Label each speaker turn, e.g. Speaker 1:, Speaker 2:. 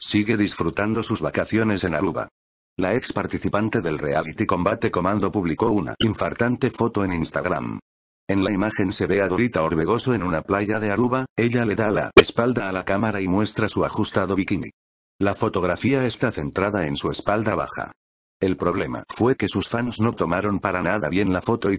Speaker 1: Sigue disfrutando sus vacaciones en Aruba. La ex participante del reality Combate Comando publicó una infartante foto en Instagram. En la imagen se ve a Dorita Orbegoso en una playa de Aruba, ella le da la espalda a la cámara y muestra su ajustado bikini. La fotografía está centrada en su espalda baja. El problema fue que sus fans
Speaker 2: no tomaron para nada bien la foto y